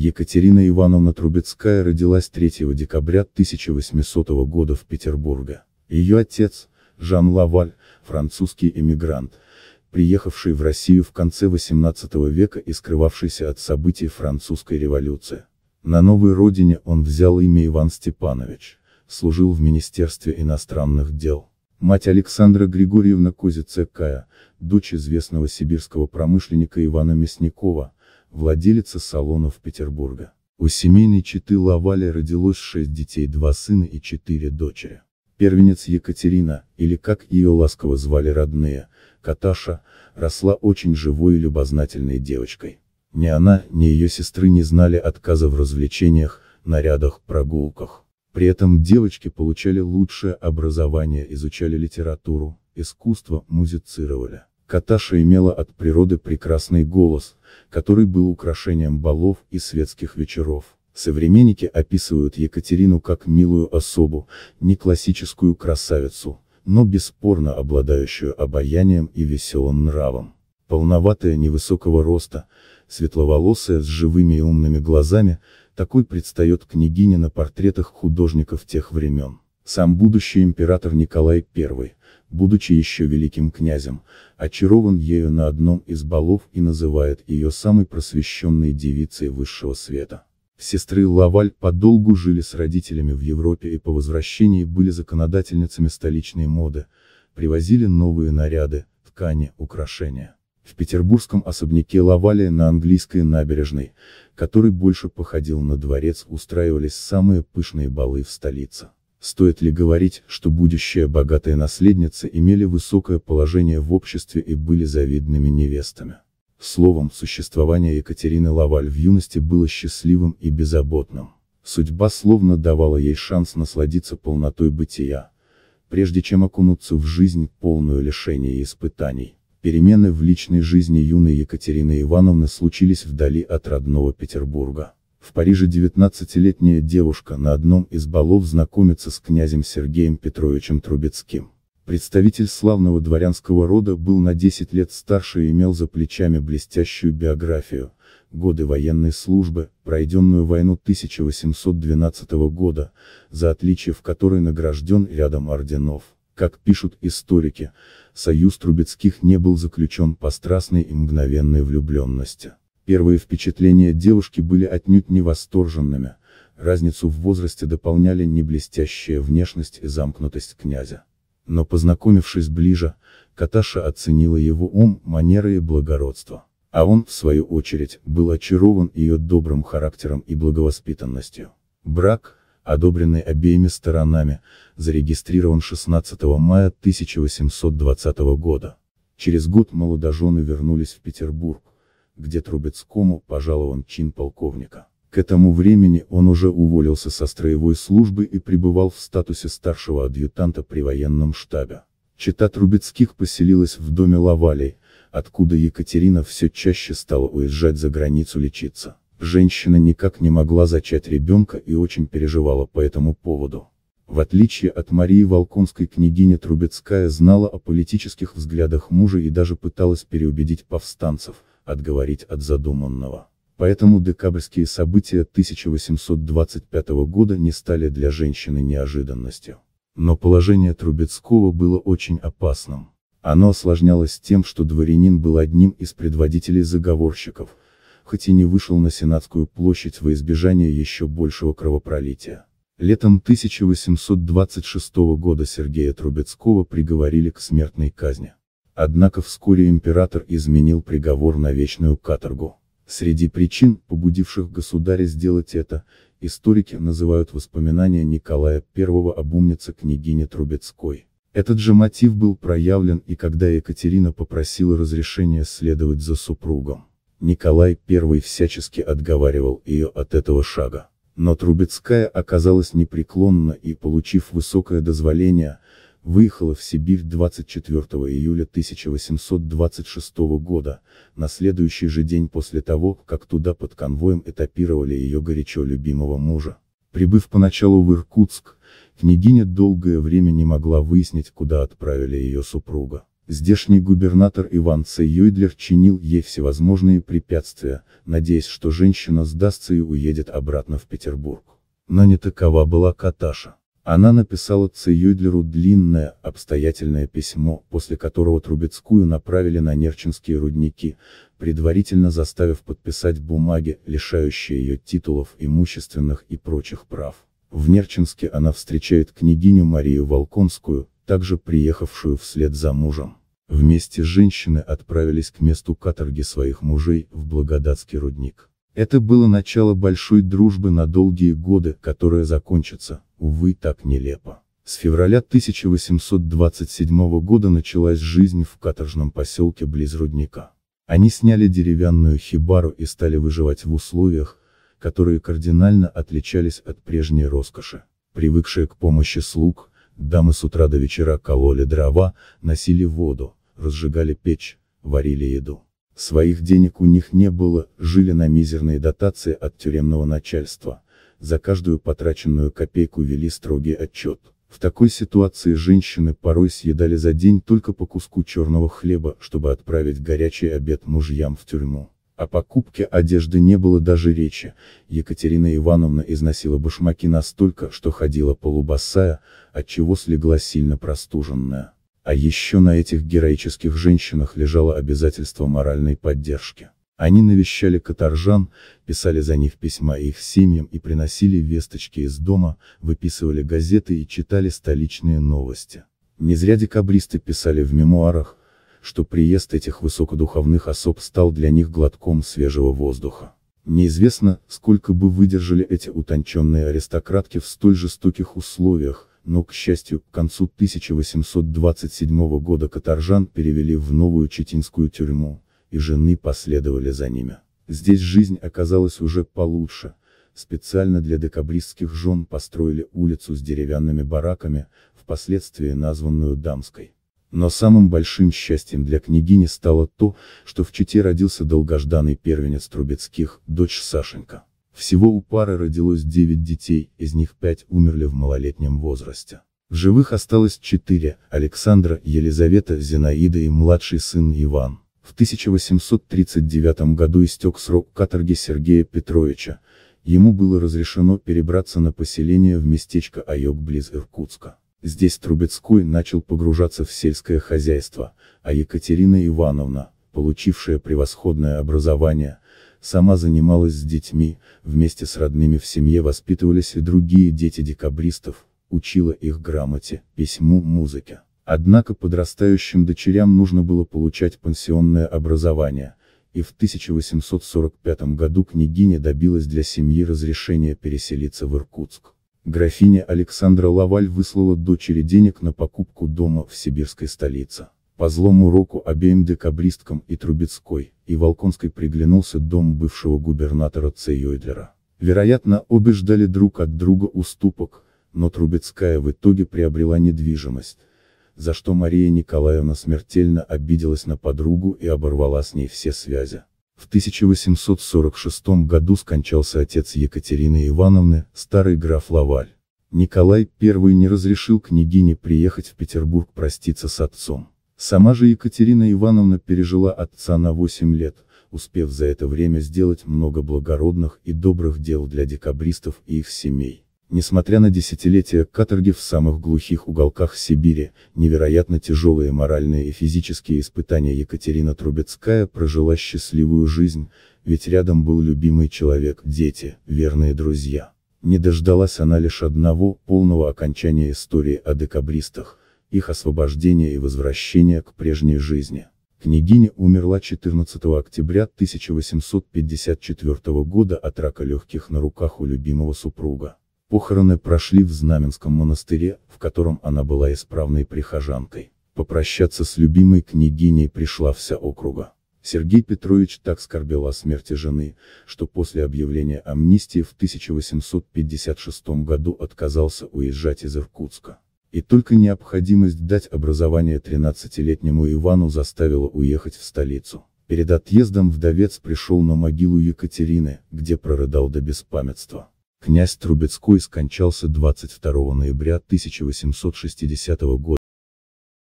Екатерина Ивановна Трубецкая родилась 3 декабря 1800 года в Петербурге. Ее отец, Жан Лаваль, французский эмигрант, приехавший в Россию в конце 18 века и скрывавшийся от событий французской революции. На новой родине он взял имя Иван Степанович, служил в Министерстве иностранных дел. Мать Александра Григорьевна Козицекая, дочь известного сибирского промышленника Ивана Мясникова, владелица салонов Петербурга. У семейной четы Лавали родилось шесть детей, два сына и четыре дочери. Первенец Екатерина, или как ее ласково звали родные, Каташа, росла очень живой и любознательной девочкой. Ни она, ни ее сестры не знали отказа в развлечениях, нарядах, прогулках. При этом девочки получали лучшее образование, изучали литературу, искусство, музицировали. Каташа имела от природы прекрасный голос, который был украшением балов и светских вечеров. Современники описывают Екатерину как милую особу, не классическую красавицу, но бесспорно обладающую обаянием и веселым нравом. Полноватая невысокого роста, светловолосая с живыми и умными глазами, такой предстает княгиня на портретах художников тех времен. Сам будущий император Николай I, будучи еще великим князем, очарован ею на одном из балов и называет ее самой просвещенной девицей высшего света. Сестры Лаваль подолгу жили с родителями в Европе и по возвращении были законодательницами столичной моды, привозили новые наряды, ткани, украшения. В петербургском особняке Лавалия на английской набережной, который больше походил на дворец, устраивались самые пышные балы в столице. Стоит ли говорить, что будущие богатые наследницы имели высокое положение в обществе и были завидными невестами? Словом, существование Екатерины Лаваль в юности было счастливым и беззаботным. Судьба словно давала ей шанс насладиться полнотой бытия, прежде чем окунуться в жизнь, полную лишений и испытаний. Перемены в личной жизни юной Екатерины Ивановны случились вдали от родного Петербурга. В Париже 19-летняя девушка на одном из балов знакомится с князем Сергеем Петровичем Трубецким. Представитель славного дворянского рода был на 10 лет старше и имел за плечами блестящую биографию, годы военной службы, пройденную войну 1812 года, за отличие в которой награжден рядом орденов. Как пишут историки, союз Трубецких не был заключен по страстной и мгновенной влюбленности. Первые впечатления девушки были отнюдь не восторженными, разницу в возрасте дополняли не блестящая внешность и замкнутость князя. Но познакомившись ближе, Каташа оценила его ум, манеры и благородство. А он, в свою очередь, был очарован ее добрым характером и благовоспитанностью. Брак, одобренный обеими сторонами, зарегистрирован 16 мая 1820 года. Через год молодожены вернулись в Петербург где Трубецкому пожалован чин полковника. К этому времени он уже уволился со строевой службы и пребывал в статусе старшего адъютанта при военном штабе. Чита Трубецких поселилась в доме Лавалей, откуда Екатерина все чаще стала уезжать за границу лечиться. Женщина никак не могла зачать ребенка и очень переживала по этому поводу. В отличие от Марии Волконской княгиня Трубецкая знала о политических взглядах мужа и даже пыталась переубедить повстанцев, отговорить от задуманного. Поэтому декабрьские события 1825 года не стали для женщины неожиданностью. Но положение Трубецкого было очень опасным. Оно осложнялось тем, что дворянин был одним из предводителей заговорщиков, хоть и не вышел на Сенатскую площадь во избежание еще большего кровопролития. Летом 1826 года Сергея Трубецкого приговорили к смертной казни. Однако вскоре император изменил приговор на вечную каторгу. Среди причин, побудивших государя сделать это, историки называют воспоминания Николая I об умнице княгине Трубецкой. Этот же мотив был проявлен и когда Екатерина попросила разрешения следовать за супругом. Николай I всячески отговаривал ее от этого шага. Но Трубецкая оказалась непреклонна и, получив высокое дозволение, выехала в Сибирь 24 июля 1826 года, на следующий же день после того, как туда под конвоем этапировали ее горячо любимого мужа. Прибыв поначалу в Иркутск, княгиня долгое время не могла выяснить, куда отправили ее супруга. Здешний губернатор Иван Ц. Йойдлер чинил ей всевозможные препятствия, надеясь, что женщина сдастся и уедет обратно в Петербург. Но не такова была Каташа. Она написала Ц. длинное, обстоятельное письмо, после которого Трубецкую направили на Нерчинские рудники, предварительно заставив подписать бумаги, лишающие ее титулов, имущественных и прочих прав. В Нерчинске она встречает княгиню Марию Волконскую, также приехавшую вслед за мужем. Вместе женщины отправились к месту каторги своих мужей, в Благодатский рудник. Это было начало большой дружбы на долгие годы, которая закончится, увы, так нелепо. С февраля 1827 года началась жизнь в каторжном поселке близ рудника. Они сняли деревянную хибару и стали выживать в условиях, которые кардинально отличались от прежней роскоши. Привыкшие к помощи слуг, дамы с утра до вечера кололи дрова, носили воду, разжигали печь, варили еду. Своих денег у них не было, жили на мизерные дотации от тюремного начальства – за каждую потраченную копейку вели строгий отчет. В такой ситуации женщины порой съедали за день только по куску черного хлеба, чтобы отправить горячий обед мужьям в тюрьму. О покупке одежды не было даже речи, Екатерина Ивановна износила башмаки настолько, что ходила полубосая, отчего слегла сильно простуженная. А еще на этих героических женщинах лежало обязательство моральной поддержки. Они навещали каторжан, писали за них письма их семьям и приносили весточки из дома, выписывали газеты и читали столичные новости. Не зря декабристы писали в мемуарах, что приезд этих высокодуховных особ стал для них глотком свежего воздуха. Неизвестно, сколько бы выдержали эти утонченные аристократки в столь жестоких условиях, но, к счастью, к концу 1827 года каторжан перевели в новую читинскую тюрьму, и жены последовали за ними. Здесь жизнь оказалась уже получше, специально для декабристских жен построили улицу с деревянными бараками, впоследствии названную Дамской. Но самым большим счастьем для княгини стало то, что в Чите родился долгожданный первенец Трубецких, дочь Сашенька. Всего у пары родилось 9 детей, из них 5 умерли в малолетнем возрасте. В живых осталось 4, Александра, Елизавета, Зинаида и младший сын Иван. В 1839 году истек срок каторги Сергея Петровича, ему было разрешено перебраться на поселение в местечко Айок близ Иркутска. Здесь Трубецкой начал погружаться в сельское хозяйство, а Екатерина Ивановна, получившая превосходное образование, сама занималась с детьми, вместе с родными в семье воспитывались и другие дети декабристов, учила их грамоте, письму, музыке. Однако подрастающим дочерям нужно было получать пансионное образование, и в 1845 году княгиня добилась для семьи разрешения переселиться в Иркутск. Графиня Александра Лаваль выслала дочери денег на покупку дома в сибирской столице. По злому року обеим декабристкам и Трубецкой, и Волконской приглянулся дом бывшего губернатора Цейойдлера. Вероятно, обе ждали друг от друга уступок, но Трубецкая в итоге приобрела недвижимость, за что Мария Николаевна смертельно обиделась на подругу и оборвала с ней все связи. В 1846 году скончался отец Екатерины Ивановны, старый граф Лаваль. Николай I не разрешил княгине приехать в Петербург проститься с отцом. Сама же Екатерина Ивановна пережила отца на 8 лет, успев за это время сделать много благородных и добрых дел для декабристов и их семей. Несмотря на десятилетия каторги в самых глухих уголках Сибири, невероятно тяжелые моральные и физические испытания Екатерина Трубецкая прожила счастливую жизнь, ведь рядом был любимый человек, дети, верные друзья. Не дождалась она лишь одного, полного окончания истории о декабристах, их освобождения и возвращения к прежней жизни. Княгиня умерла 14 октября 1854 года от рака легких на руках у любимого супруга. Похороны прошли в Знаменском монастыре, в котором она была исправной прихожанкой. Попрощаться с любимой княгиней пришла вся округа. Сергей Петрович так скорбел о смерти жены, что после объявления амнистии в 1856 году отказался уезжать из Иркутска. И только необходимость дать образование 13-летнему Ивану заставила уехать в столицу. Перед отъездом вдовец пришел на могилу Екатерины, где прорыдал до беспамятства. Князь Трубецкой скончался 22 ноября 1860 года.